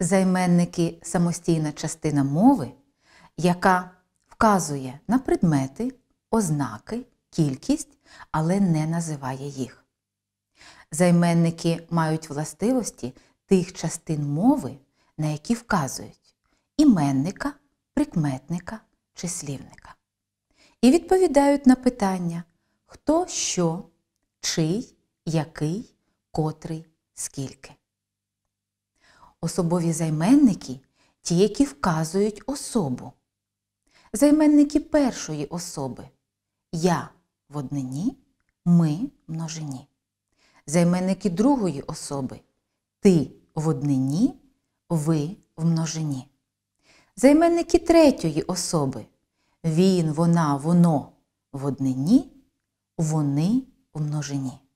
займенники самостійна частина мови, яка вказує на предмети, ознаки, кількість, але не називає їх. Займенники мають властивості тих частин мови, на які вказують іменника, прикметника числівника. І відповідають на питання, хто що, чий, який, котрий, скільки особові займенники ті, які вказують особу. Займенники першої особи я в однині, ми в множині. Займенники другої особи ти в однині, ви в множині. Займенники третьої особи він, вона, воно в однині, вони в множині.